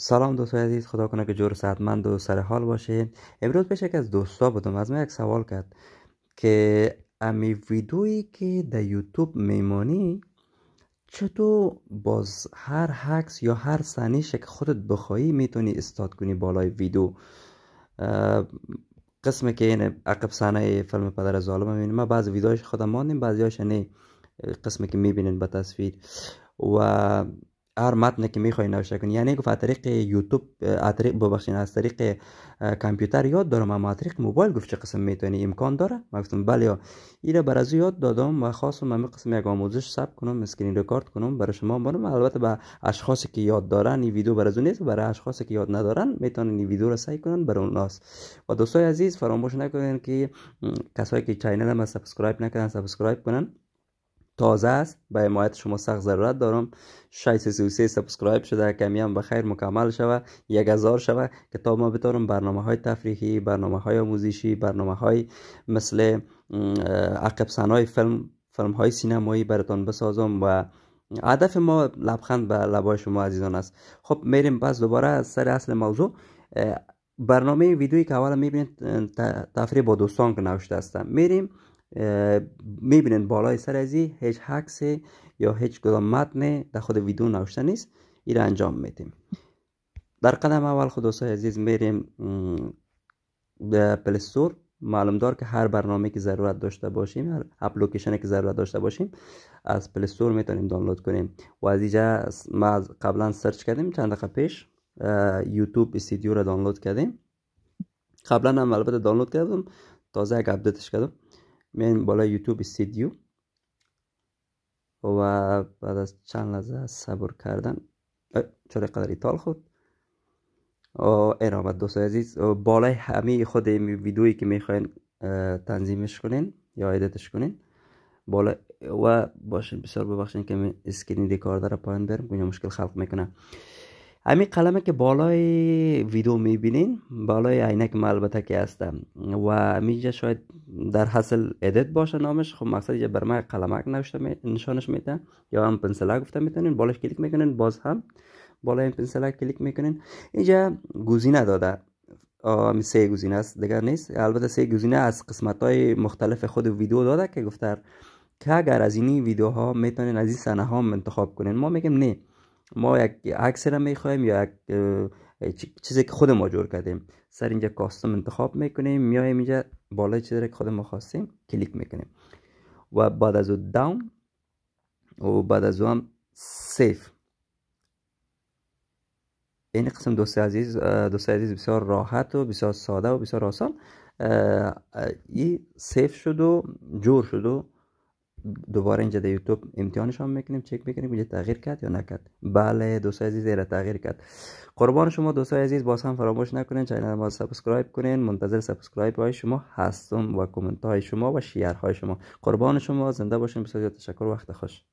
سلام دوستان عزیز خدا کنه که جور صحتمند و سر حال باشه امروز پیش یک از دوستا بودم از من یک سوال کرد که امی ویدیویی که در یوتیوب میمانی چطور باز هر حکس یا هر سنیش که خودت بخوایی میتونی استاد کنی بالای ویدیو قسم که این یعنی عقب سانه فلم پدر ظالم میبینیم ما بعض ویدیوهاش خودم ماندیم هاش نه یعنی قسم که میبینین به تصویر و هر متن که میخوای نوشته کنی یعنی گفت از طریق یوتیوب از طریق ببخشید از طریق کامپیوتر یاد دارم اما از طریق موبایل گفت چه قسم میتونی امکان داره من گفتم بله اینو بر از یاد دادم و خواستم من قسم یک آموزش سب کنم اسکرین رکورد کنم برای شما بانم البته به اشخاصی که یاد دارن این ویدیو برای نیست برای اشخاصی که یاد ندارن میتونن این ویدیو را سعی کنن برای اوناست و دوستای عزیز فراموش نکنین که کسایی که چینل ما سابسکرایب نکردن سابسکرایب کنن تازه است به حمایت شما سخت ضرورت دارم 633 سبسکرایب شده کمی هم بخیر مکمل شوه یک هزار شوه که تا ما بتانم برنامه های تفریحی برنامه های آموزشی برنامه های مثل عقب سنای فیلم فیلم های سینمایی براتون بسازم و هدف ما لبخند به لبای شما عزیزان است خب میریم پس دوباره از سر اصل موضوع برنامه ویدیویی که اول میبینید تفریح با دوستان که نوشته هستم میریم میبینین بالای سر ازی هیچ حکس یا هیچ کدام متن در خود ویدیو نوشته نیست این انجام میدیم در قدم اول خود دوستای عزیز میریم به پلستور معلوم دار که هر برنامه که ضرورت داشته باشیم هر اپلوکیشن که ضرورت داشته باشیم از پلستور میتونیم دانلود کنیم و از اینجا ما قبلا سرچ کردیم چند دقیقه پیش یوتیوب استیدیو را دانلود کردیم قبلا هم البته دانلود کردم تازه یک اپدیتش کردم من بالا یوتیوب استیدیو و بعد از چند لحظه صبر کردن چرا قدر تال خود دوست دوست عزیز بالای همه خود ویدیویی که میخواین تنظیمش کنین یا ایدتش کنین بالا و باش بسیار ببخشین که اسکرین ریکاردر رو پایین برم گونه مشکل خلق میکنه امی قلمه که بالای ویدیو میبینین بالای عینک ما البته که هستم و میجا شاید در حاصل ادیت باشه نامش خب مقصد اینجا بر من قلمک نوشته نشانش میده یا هم پنسلا گفته میتونین بالاش کلیک میکنین باز هم بالای این پنسلا کلیک میکنین اینجا گزینه داده می سه گزینه است دیگر نیست البته سه گزینه از قسمت های مختلف خود ویدیو داده که گفتر که اگر از این ویدیوها میتونین از این صحنه ها انتخاب کنین ما میگیم نه ما یک عکس را میخوایم یا یک چیزی که خود ما جور کردیم سر اینجا کاستوم انتخاب میکنیم میایم اینجا بالای چیزی که خود ما خواستیم کلیک میکنیم و بعد از او داون و بعد از هم سیف این قسم دوست عزیز دوست عزیز بسیار راحت و بسیار ساده و بسیار آسان این سیف شد و جور شد و دوباره اینجا در یوتیوب امتحانش هم میکنیم چک میکنیم اینجا تغییر کرد یا نکرد بله دوستای عزیز ایره تغییر کرد قربان شما دوستای عزیز باز هم فراموش نکنین چینل ما سبسکرایب کنین منتظر سبسکرایب های شما هستم و کامنت های شما و شیر های شما قربان شما زنده باشین بسیار تشکر وقت خوش